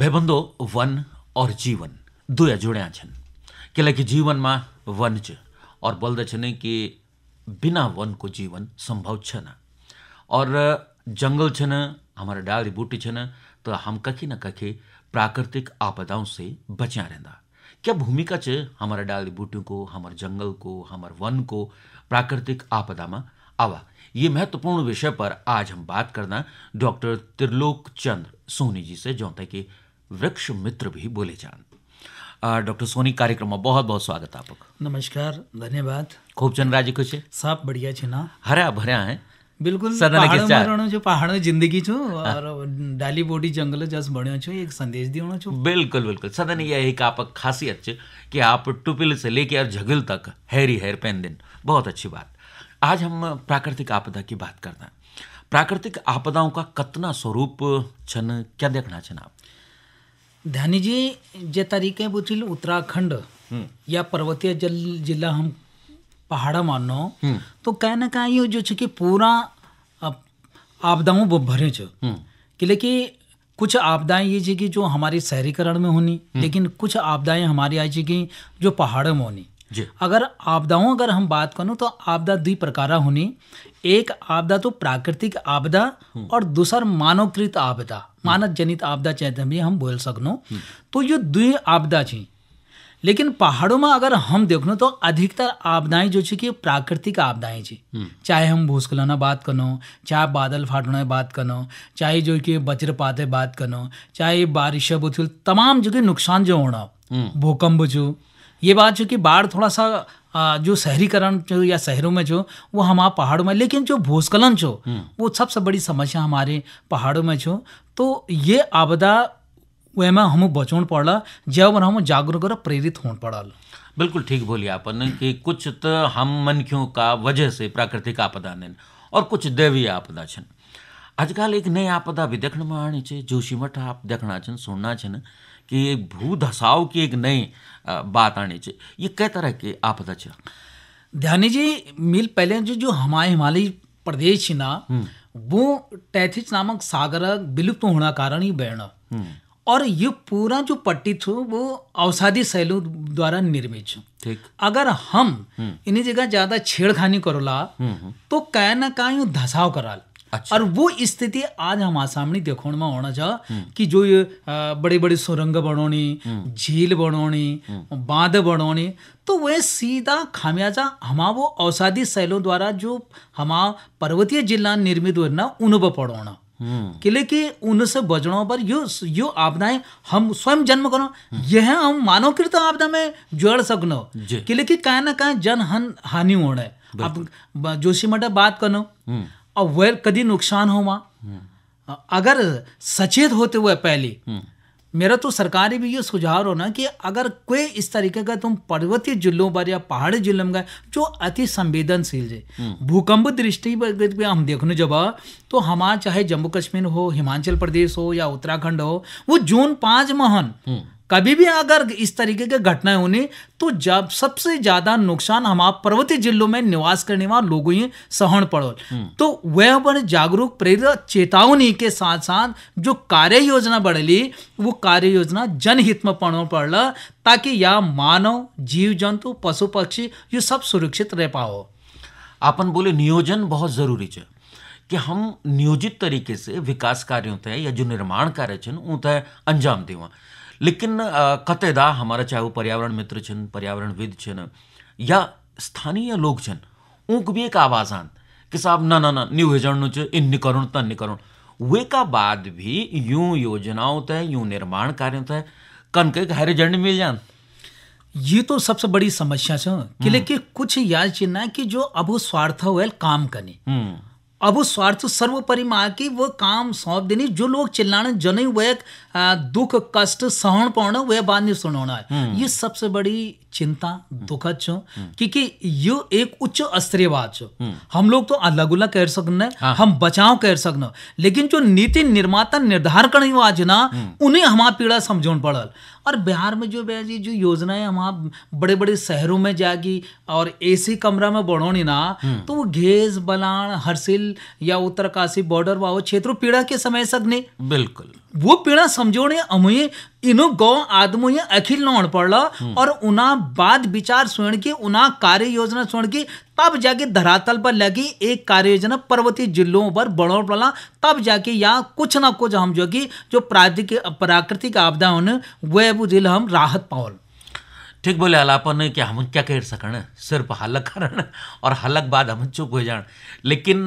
ભેબંદો one और जीवन दुया जुड़िया છે जीवन કે वन વન और ઓર બોલદે છે ને કે બિના વનકો જીવન સંભવ છે ના ઓર જંગલ છે डाली बूटी छन तो हम कखी न कखी प्राकृतिक आपदाओं से बचा रहना क्या भूमिका छ हमारे डाली बूटियों को हमारे जंगल को हमारे वन को प्राकृतिक आपदा में आवा ये महत्वपूर्ण विषय पर आज हम बात करना डॉक्टर त्रिलोक चंद्र सोनी जी से जो कि वृक्ष मित्र भी बोले जान डॉक्टर सोनी कार्यक्रम में बहुत बहुत स्वागत आपको नमस्कार धन्यवाद खूब चंद राज्य खुश है सब बढ़िया छे ना हरा भरा है बिल्कुल जो पहाड़ जिंदगी छो हाँ। और डाली बोडी जंगल जस बढ़िया छो एक संदेश સંદેશ દેવાનો છું बिल्कुल બિલकुल सदन यह एक आप खासियत છે कि आप टुपिल से लेके और झगिल तक हैरी हैर पहन दिन बहुत अच्छी बात आज हम प्राकृतिक आपदा की बात करते हैं प्राकृतिक आपदाओं का कितना स्वरूप छन क्या देखना छन आप जी जे तरीके पूछिल उत्तराखंड हम्म। या पर्वतीय जल जिला हम पहाड़ा मानो हम्म। तो कहीं ना कहीं जो छ हम्म। कि पूरा आपदाओं भरे छ कि लेकिन कुछ आपदाएं ये जी कि जो हमारे शहरीकरण में होनी लेकिन कुछ आपदाएं हमारी आई जी कि जो पहाड़ में होनी अगर आपदाओं अगर हम बात करूँ तो आपदा दो प्रकार होनी एक आपदा तो प्राकृतिक आपदा हम्म। और दूसर मानवकृत आपदा मानव जनित आपदा चाहते भी हम बोल सकनो हम्म। तो ये द्वि आपदा छी लेकिन पहाड़ों में अगर हम देखो तो अधिकतर आपदाएं जो कि प्राकृतिक आपदाएं छी हम्म। चाहे हम भूस्खलन बात करो चाहे बादल फाटने बात करो चाहे जो कि वज्रपात बात करो चाहे बारिश बुथिल तो तमाम जो कि नुकसान जो होना भूकंप जो ये बात जो कि बाढ़ थोड़ा सा जो शहरीकरण जो या शहरों में जो वो आप पहाड़ों में लेकिन जो भूस्खलन जो हम्म। वो सबसे बड़ी समस्या हमारे पहाड़ों में जो तो ये आपदा वह में हम बचौन रहा जब हम जागरूक और प्रेरित होन पड़ा बिल्कुल ठीक बोलिए आपन कि कुछ तो हम मनख्यों का वजह से प्राकृतिक आपदा ने और कुछ दैवीय आपदा छन आजकल एक नई आपदा भी देखने में आनी चाहिए जोशीमठ आप देखना छन सुनना छन कि एक भू धसाव की एक नई बात आनी चाहिए ये कई तरह के आपदा छ ध्यानी जी मिल पहले जो जो हमारे हिमालयी प्रदेश है ना हम्म। वो टैथिस नामक सागर विलुप्त होना कारण ही बैण हम्म। और ये पूरा जो पट्टी थो वो अवसादी शैलों द्वारा निर्मित ठीक अगर हम हम्म। इन्हीं जगह ज्यादा छेड़खानी करोला तो कहीं ना कहीं धसाव कराल अच्छा। और वो स्थिति आज हमारा सामने देखने में होना चाह हम्म। कि जो ये बड़े बड़े सुरंग बनाने हम्म। झील बनाने हम्म। बांध बनाने तो वह सीधा खामियाजा हमा वो औषाधि शैलों द्वारा जो हमा पर्वतीय जिला निर्मित होना उन पर पड़ोना किले कि उनसे बजनों पर यो यो आपदाएं हम स्वयं जन्म करो यह हम मानव कृत आपदा में जोड़ सकनो किले कि कहीं ना कहीं जन हन हानि होना है अब जोशी मटा बात करो वह कभी नुकसान हो वहाँ अगर सचेत होते हुए पहले हम्म। मेरा तो सरकारी भी ये सुझाव हो ना कि अगर कोई इस तरीके का तुम पर्वतीय जिलों पर या पहाड़ी जिलों में गए जो अति संवेदनशील है हम्म। भूकंप दृष्टि पर हम देखने जब तो हमारा चाहे जम्मू कश्मीर हो हिमाचल प्रदेश हो या उत्तराखंड हो वो जून पाँच महन हम्म। कभी भी अगर इस तरीके की घटनाएं होने तो जब सबसे ज्यादा नुकसान हमारे पर्वतीय जिलों में निवास करने वाले लोगों ही सहन पड़ो हम्म। तो वह बड़े जागरूक प्रेरित चेतावनी के साथ साथ जो कार्य योजना बढ़ली वो कार्य योजना जनहित में पड़ो पड़ला ताकि यह मानव जीव जंतु पशु पक्षी ये सब सुरक्षित रह पाओ अपन बोले नियोजन बहुत जरूरी है कि हम नियोजित तरीके से विकास कार्यों तय या जो निर्माण कार्य उन अंजाम देवा लेकिन कतदा हमारा चाहे वो पर्यावरण मित्र पर्यावरण पर्यावरणविद छन या स्थानीय लोग छन उनको भी एक आवाज आन कि साहब ना ना ना न्यू हिजन छ इन निकरण तन निकरण वे का बाद भी यूं योजनाओं तय यूं निर्माण कार्य तय के हरे जंड मिल जान ये तो सबसे बड़ी समस्या छ कि हम्म। कि कुछ याद चिन्ह कि जो अब स्वार्थ वेल काम करनी हम्म। अब स्वार्थ सर्वोपरि माँ की वह काम सौंप देनी जो लोग चिल्लाने जने हुए दुख कष्ट सहन पाना वह बात नहीं है हम्म। ये सबसे बड़ी चिंता हम्म। दुखद छो हम्म। क्योंकि यो एक उच्च स्तरीय बात छो हम लोग तो अलग अलग कर सकने हाँ। हम बचाव कर सकने लेकिन जो नीति निर्माता निर्धारण करने आज ना उन्हें हमारा पीड़ा समझौन पड़ल और बिहार में जो भैया जी जो योजनाएं हम आप बड़े बड़े शहरों में जाएगी और एसी कमरा में बढ़ोनी ना हम्म। तो वो घेस बलान हरसिल या उत्तरकाशी बॉर्डर वो क्षेत्रों पीड़ा के समय सकने बिल्कुल वो पीड़ा समझो ने अमुए इनु गौ आदमो ये अखिल न होने पड़ हम्म। और उना बाद विचार सुन की उना कार्य योजना सुन की तब जाके धरातल पर लगी एक कार्य योजना पर्वतीय जिलों पर बड़ो पड़ा तब जाके यहाँ कुछ ना कुछ हम जो कि जो प्राकृतिक आपदा होने वे जिल हम राहत पाओल ठीक बोले हल अपन कि हम क्या कर सकण सिर्फ हलक करण और हलक बाद हम चुप हो जाए लेकिन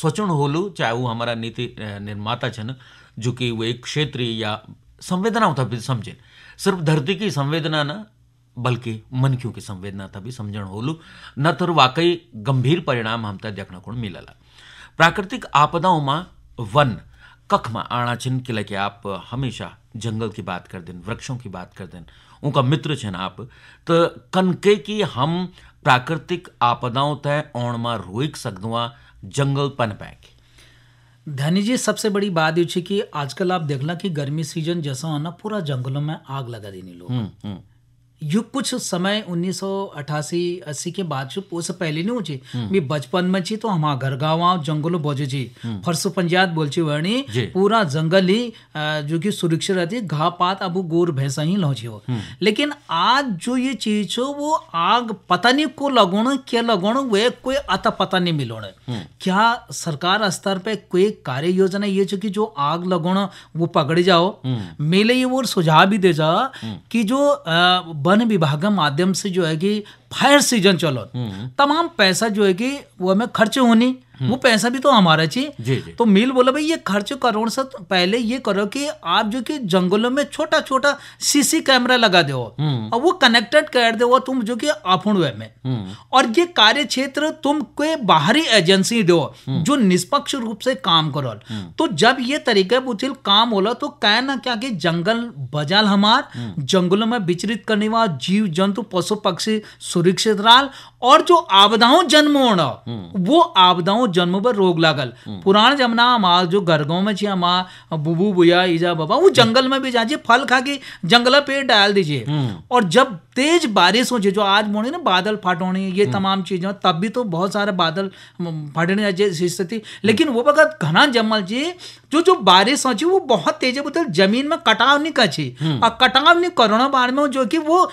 सोचण होलू चाहे वो हमारा नीति निर्माता छन जो कि वो एक क्षेत्रीय या संवेदनाओं तक भी समझे सिर्फ धरती की संवेदना न बल्कि मन क्यों की संवेदना था भी समझण होलू न तो वाकई गंभीर परिणाम हम तक देखना को मिलला प्राकृतिक आपदाओं में वन कख में आना छिन किला के आप हमेशा जंगल की बात कर देन वृक्षों की बात कर देन उनका मित्र छन आप तो कनके की हम प्राकृतिक आपदाओं तय ओण में रोक सकदुआ जंगल पैके धनी जी सबसे बड़ी बात ये कि आजकल आप देखना कि गर्मी सीजन जैसा होना पूरा जंगलों में आग लगा देने लोग हम्म, हम्म। यु कुछ समय 1988 80 के बाद जो उससे पहले नहीं हुई हम्म। मी बचपन में छी तो हमारा घर गाँव जंगल बोजे हम्म। जी फरसो पंचायत बोल ची वर्णी पूरा जंगल ही जो कि सुरक्षित रहती घा पात अब गोर भैंसा ही लौची हो हम्म। लेकिन आज जो ये चीज हो वो आग पता नहीं को लगोण क्या लगोण वे कोई अत पता नहीं मिलोण क्या सरकार स्तर पर कोई कार्य योजना ये जो कि जो आग लगोण वो पकड़ जाओ मेले ये वो सुझाव भी दे जा कि जो वन विभाग माध्यम से जो है कि फायर सीजन चलो तमाम पैसा जो है कि वो हमें खर्च होनी वो पैसा भी तो हमारा चाहिए तो मिल बोला भाई ये खर्च करोड़ से पहले ये करो कि आप जो कि जंगलों में छोटा छोटा सीसी कैमरा लगा दो हम्म। और वो कनेक्टेड कर दो तुम जो कि अफुणवे में हम्म। और ये कार्य क्षेत्र तुम कोई बाहरी एजेंसी दो हम्म। जो निष्पक्ष रूप से काम करो तो जब ये तरीका बुचिल काम होला तो क्या ना क्या कि जंगल बजाल हमार जंगलों में विचरित करने वाला जीव जंतु पशु पक्षी सुरक्षित राल और जो आपदाओं जन्म होना वो आपदाओं जन्म पर रोग लागल पुराण जमना हमार जो घर गाँव में छिया माँ बुबू बुया ईजा बाबा वो जंगल में भी जाए फल खा के जंगल पेड़ डाल दीजिए हम्म। और जब तेज बारिश हो जो आज मोड़े ना बादल फाटोनी ये हम्म। तमाम चीजें तब भी तो बहुत सारे बादल फाटने जैसे स्थिति लेकिन वो वक्त घना जमल जी जो जो बारिश हो वो बहुत तेज है जमीन में कटाव नहीं कची हम्म। और कटाव नहीं करोड़ों बार में जो कि वो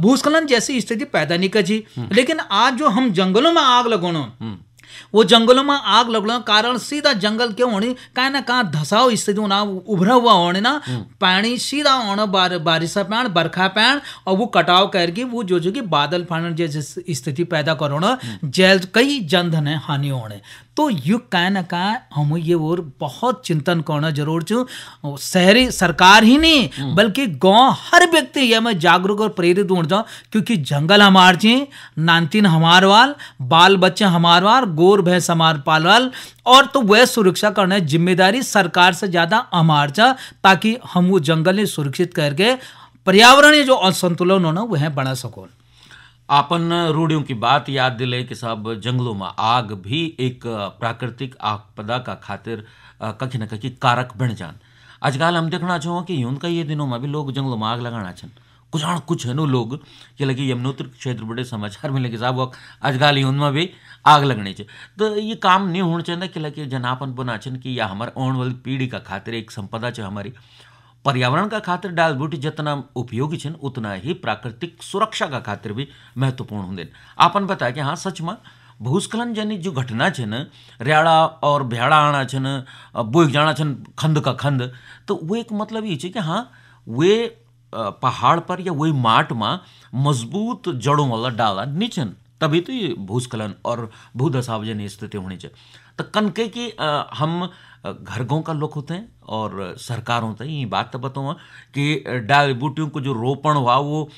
भूस्खलन जैसी स्थिति पैदा नहीं कची लेकिन आज जो हम जंगलों में आग लगोनो वो जंगलों में आग लग कारण सीधा जंगल क्यों होनी कहीं ना कहाँ धसाव स्थिति होना उभरा हुआ होने ना हम्म। पानी सीधा होना बार, बारिश पैण बरखा पैण और वो कटाव करके वो जो जो कि बादल फाड़न जैसे स्थिति पैदा करो ना हम्म। जैल कई जनधन हानि होने तो कह न का हम ये और बहुत चिंतन करना जरूर छु शहरी सरकार ही नहीं हम्म। बल्कि गांव हर व्यक्ति ये मैं जागरूक और प्रेरित हो जाऊँ क्योंकि जंगल हमार ची नानतीन हमार वाल बाल बच्चे हमार वाल गोर भैंस हमार पाल वाल और तो वह सुरक्षा करना जिम्मेदारी सरकार से ज़्यादा हमार जा ताकि हम वो जंगल सुरक्षित करके पर्यावरणीय जो असंतुलन होना वह बना सको आपन रूढ़ियों की बात याद दिले कि साहब जंगलों में आग भी एक प्राकृतिक आपदा का खातिर कखी न कखी कारक बन जान आजकल हम देखना छो कि यून का ये दिनों में भी लोग जंगलों में आग लगाना छन कुछ और कुछ है नो लोग ये लगे यमुनोत्र क्षेत्र बड़े समाचार मिले कि साहब आजकल यून में भी आग लगनी चाहिए तो ये काम नहीं होना चाहिए कि लगे जनापन बना छन कि यह हमारे आने वाली पीढ़ी का खातिर एक संपदा छ हमारी पर्यावरण का खातिर डाल ડાલબુટી जितना उपयोगी छन उतना ही प्राकृतिक सुरक्षा का खातिर भी महत्वपूर्ण होंगे आपन बताए कि हाँ सच में भूस्खलन जनित जो घटना छन रियाड़ा और भ्याड़ा आना छन बोइक जाना छन खंद का खंद तो वो एक मतलब ये कि हाँ वे पहाड़ पर या वही माट में मजबूत जड़ों वाला डाला नहीं तभी तो ये भूस्खलन और भूदशाव जनी स्थिति होनी चाहिए तो कनके की हम घरगों का लोग होते हैं और सरकार होते हैं ये बात तो बताऊँ हाँ, कि डाल बूटियों को जो रोपण हुआ वो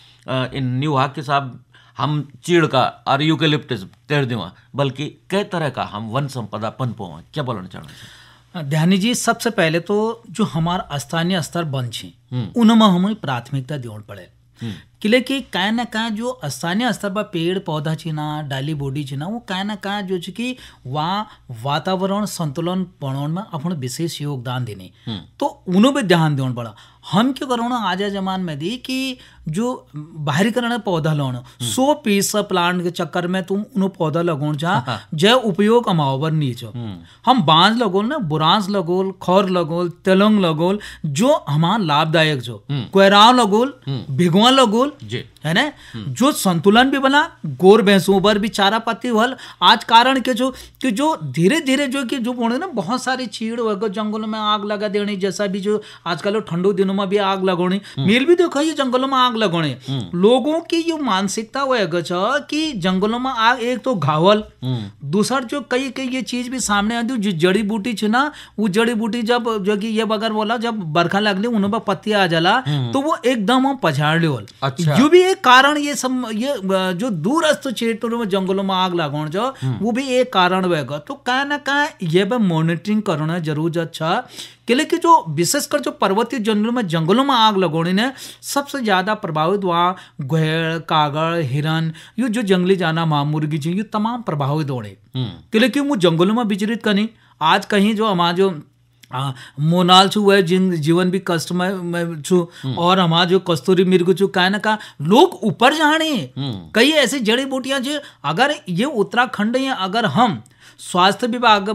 इन न्यू हाक के साथ हम चीड़ का और यूकेलिप्टस तैर दे बल्कि कई तरह का हम वन संपदा पन पनपोवा क्या बोलना चाहूँ ध्यानी जी सबसे पहले तो जो हमारा स्थानीय स्तर बन छे हम्म। उनमें हमें प्राथमिकता देवन पड़े हम्म। किले की कहीं ना कहीं जो स्थानीय स्तर पर पेड़ पौधा छिना डाली बोडी छिना वो कहीं ना कहीं जो है कि वहाँ वातावरण संतुलन में अपन विशेष योगदान देने हम्म। तो उन्हों पर ध्यान देना पड़ा हम क्यों करो ना आज जमान में दी कि जो बाहरी है पौधा लाना हम्म। सो पीस प्लांट के चक्कर में तुम उन्हों पौधा लगो चाह जय उपयोग अमावर नीच हम्म। हम बांस लगोल ना बुरांस लगोल खौर लगोल तेलंग लगोल जो हमारा लाभदायक जो कोयराव लगोल भिगवा लगोल बिल्कुल जी है ना जो संतुलन भी बना गोर भैंसों पर भी चारा पाती हल आज कारण के जो कि जो धीरे धीरे जो कि जो बोले ना बहुत सारे चीड़ वगैरह जंगलों में आग लगा देनी जैसा भी जो आजकल तो ठंडो दिनों में भी आग लगानी हम्म। मेल भी देखो ये जंगलों में आग लगाने हम्म। लोगों की ये मानसिकता वो कि जंगलों में आग एक तो घावल हम्म। दूसर जो कई कई ये चीज भी सामने आती जो जड़ी बूटी छ ना वो जड़ी बूटी जब जो कि ये बगैर बोला जब बरखा लगली उन पर पत्ती आ जाला तो वो एकदम हम पछाड़ लियो अच्छा। जो भी एक कारण ये सम ये जो दूरस्थ क्षेत्रों में जंगलों में आग लगा जो हम्म। वो भी एक कारण भएको तो कहाँ ना कहाँ ये भी मॉनिटरिंग मोनिटरिङ गर्न जरुरत छ कि जो विशेषकर जो पर्वतीय जंगलों में जंगलों में आग लगाने ने सबसे ज़्यादा प्रभावित वहाँ घोड़ कागर हिरन ये जो जंगली जाना माँ मुर्गी जी ये तमाम प्रभावित होने हम्म। क्योंकि वो जंगलों में विचरित करनी आज कहीं जो हमारा जो मोनाल छू वह जिन जीवन भी कष्टमय छू हम्म। और हमारा जो कस्तूरी मिर्ग छू का ना का लोग ऊपर जाने हम्म। कई ऐसी जड़ी बूटियां जो अगर ये उत्तराखंड या अगर हम स्वास्थ्य विभाग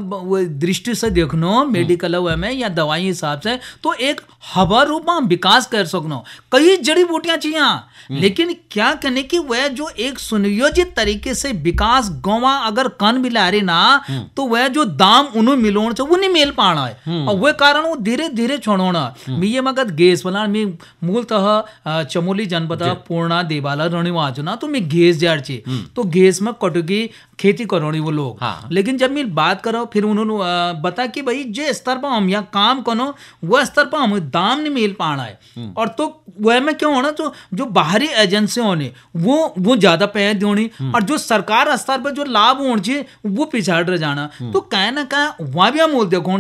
दृष्टि से देखनो मेडिकल हम्म। में या दवाई हिसाब से तो एक हवा रूप में विकास कर सकनो कई जड़ी बूटियां चाहिए हम्म। लेकिन क्या कहने की वह जो एक सुनियोजित तरीके से विकास गवा अगर कन मिला रही ना हम्म। तो वह जो दाम उन्हें मिलोण वो नहीं मिल पा रहा है और वह कारण वो धीरे धीरे छोड़ोना मैं ये मगत गैस बना मैं मूलतः चमोली जनपद पूर्णा देवाला ना तो मैं गैस रही तो गैस में कटोगी खेती करोड़ी वो लोग हाँ। लेकिन लेकिन जब मैं बात करो फिर उन्होंने बता कि भाई जो स्तर पर हम यहाँ काम करो वह स्तर पर हमें दाम नहीं मिल पा रहा है हम्म। और तो वह में क्यों होना तो जो बाहरी एजेंसियाँ होने वो वो ज़्यादा पैसे देनी हम्म। और जो सरकार स्तर पर जो लाभ होना चाहिए वो पिछाड़ रह जाना हम्म। तो कहीं ना कहीं वहां भी हम देखो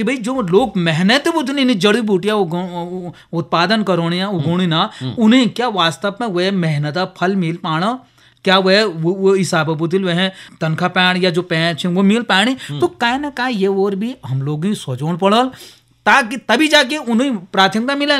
कि भाई जो लोग मेहनत उतनी नहीं जड़ी बूटियाँ उत्पादन करोने उगोनी ना उन्हें क्या वास्तव में वह मेहनत फल मिल पाना क्या वो वो, वो हिसाब बुदिल वह तनखा पैण या जो पैंच वो मिल पाणी हम्म। तो काय ना काय ये और भी हम लोग ही सोचो पड़ल ताकि तभी जाके उन्हें प्राथमिकता मिले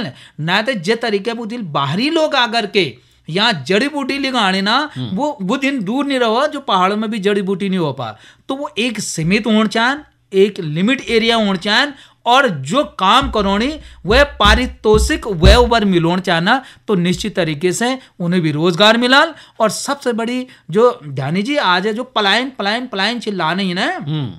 ना तो जे तरीके बुदिल बाहरी लोग आकर के यहाँ जड़ी बूटी लेकर आने ना हम्म। वो वो दिन दूर नहीं रहो जो पहाड़ों में भी जड़ी बूटी नहीं हो पा तो वो एक सीमित होना चाहे एक लिमिट एरिया होना चैन और जो काम करोनी वह पारितोषिक वह वर चाहना तो निश्चित तरीके से उन्हें भी रोजगार मिला और सबसे बड़ी जो ध्यानी जी आज है जो पलायन पलायन पलायन चिल्ला नहीं ना हम्म।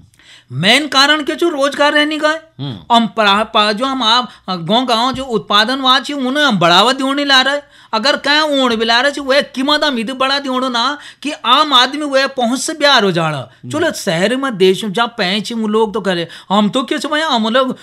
मेन कारण क्या जो रोजगार रहने का है और हम्म। जो हम आप गाँव गाँव जो उत्पादन वाच उन्हें हम बढ़ावा देने ला रहे हैं अगर कह ओण बिलार वह कीमत हम इतनी बढ़ा दी ना कि आम आदमी वह पहुंच से बिहार हो जाना चलो शहर में देश में जहाँ पैंच लोग तो करे हम तो क्यों भाई हम लोग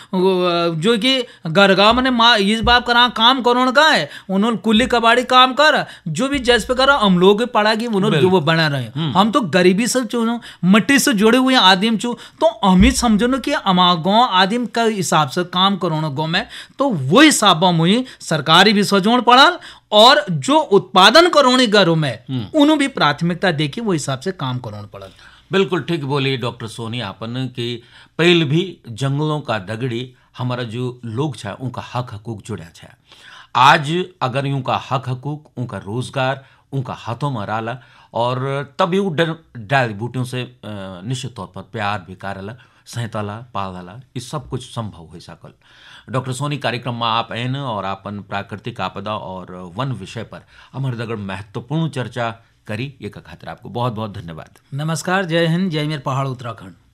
जो कि गरगा मैंने माँ इस बाप करा काम करो का है उन्होंने कुल्ली कबाड़ी काम कर जो भी जैस पे करा हम लोग पढ़ा कि उन्होंने वो बना रहे हम्म। हम तो गरीबी से चुनो मट्टी से जुड़े हुए आदिम चू तो हम ही समझो ना कि हमारा गाँव आदिम का हिसाब से काम करो गाँव में तो वो हिसाब हम हुई सरकारी भी सोचो पड़ल और जो उत्पादन करोणी घरों में हम्म। उन्होंने भी प्राथमिकता देखी वो हिसाब से काम करोण पड़ा बिल्कुल ठीक बोली डॉक्टर सोनी आपन कि पहले भी जंगलों का दगड़ी हमारा जो लोग छा उनका हक हकूक जुड़ा छा आज अगर उनका हक हकूक उनका रोजगार उनका हाथों में राला और तभी वो डाल बूटियों से निश्चित तौर पर प्यार भी कर ला सैंताला पादाला ई सब कुछ संभव हो सकल डॉक्टर सोनी कार्यक्रम में आप एन और अपन प्राकृतिक आपदा और वन विषय पर अमर दगड़ महत्वपूर्ण चर्चा करी ये खातर आपको बहुत बहुत धन्यवाद नमस्कार जय हिंद जय मेर पहाड़ उत्तराखंड